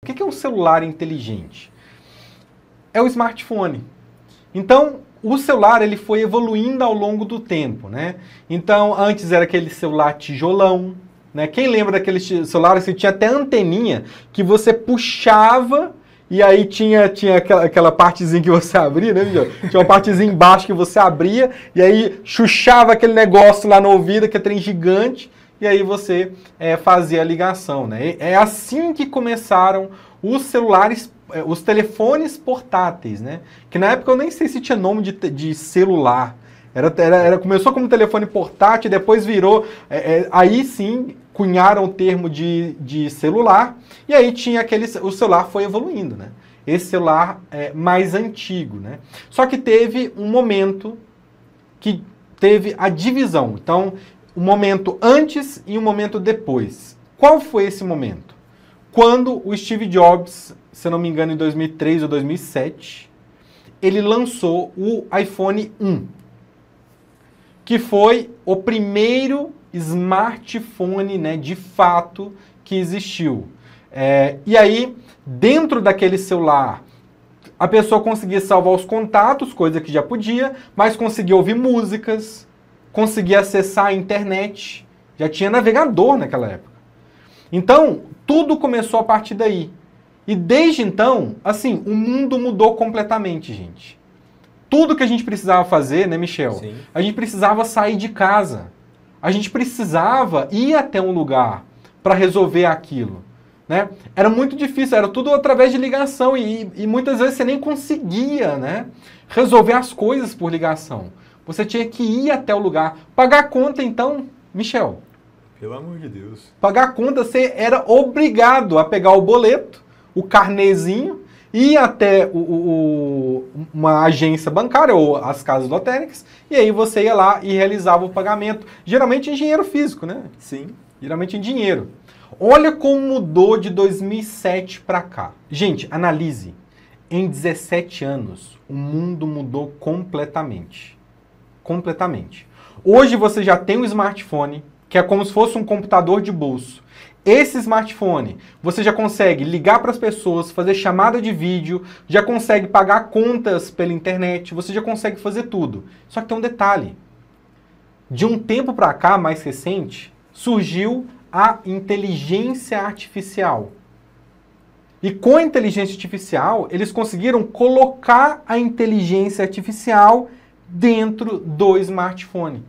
O que é um celular inteligente? É o smartphone. Então, o celular ele foi evoluindo ao longo do tempo, né? Então, antes era aquele celular tijolão, né? Quem lembra daquele celular que tinha até anteninha que você puxava e aí tinha, tinha aquela, aquela partezinha que você abria, né, Miguel? Tinha uma partezinha embaixo que você abria e aí chuchava aquele negócio lá no ouvido, que é trem gigante e aí você é, fazia a ligação. Né? É assim que começaram os celulares, é, os telefones portáteis, né? Que na época eu nem sei se tinha nome de, de celular. Era, era, era, começou como telefone portátil, depois virou. É, é, aí sim cunharam o termo de, de celular, e aí tinha aquele. O celular foi evoluindo, né? Esse celular é, mais antigo, né? Só que teve um momento que teve a divisão. Então, um momento antes e um momento depois. Qual foi esse momento? Quando o Steve Jobs, se não me engano, em 2003 ou 2007, ele lançou o iPhone 1, que foi o primeiro smartphone, né, de fato, que existiu. É, e aí, dentro daquele celular, a pessoa conseguia salvar os contatos, coisa que já podia, mas conseguia ouvir músicas, conseguia acessar a internet, já tinha navegador naquela época. Então, tudo começou a partir daí. E desde então, assim, o mundo mudou completamente, gente. Tudo que a gente precisava fazer, né, Michel? Sim. A gente precisava sair de casa. A gente precisava ir até um lugar para resolver aquilo. Né? Era muito difícil, era tudo através de ligação e, e muitas vezes você nem conseguia né, resolver as coisas por ligação. Você tinha que ir até o lugar. Pagar conta, então, Michel. Pelo amor de Deus. Pagar conta, você era obrigado a pegar o boleto, o carnezinho, ir até o, o, uma agência bancária ou as casas lotéricas, e aí você ia lá e realizava o pagamento. Geralmente em dinheiro físico, né? Sim. Geralmente em dinheiro. Olha como mudou de 2007 para cá. Gente, analise. Em 17 anos, o mundo mudou completamente completamente. Hoje você já tem um smartphone que é como se fosse um computador de bolso. Esse smartphone, você já consegue ligar para as pessoas, fazer chamada de vídeo, já consegue pagar contas pela internet, você já consegue fazer tudo. Só que tem um detalhe. De um tempo para cá, mais recente, surgiu a inteligência artificial. E com a inteligência artificial, eles conseguiram colocar a inteligência artificial dentro do smartphone.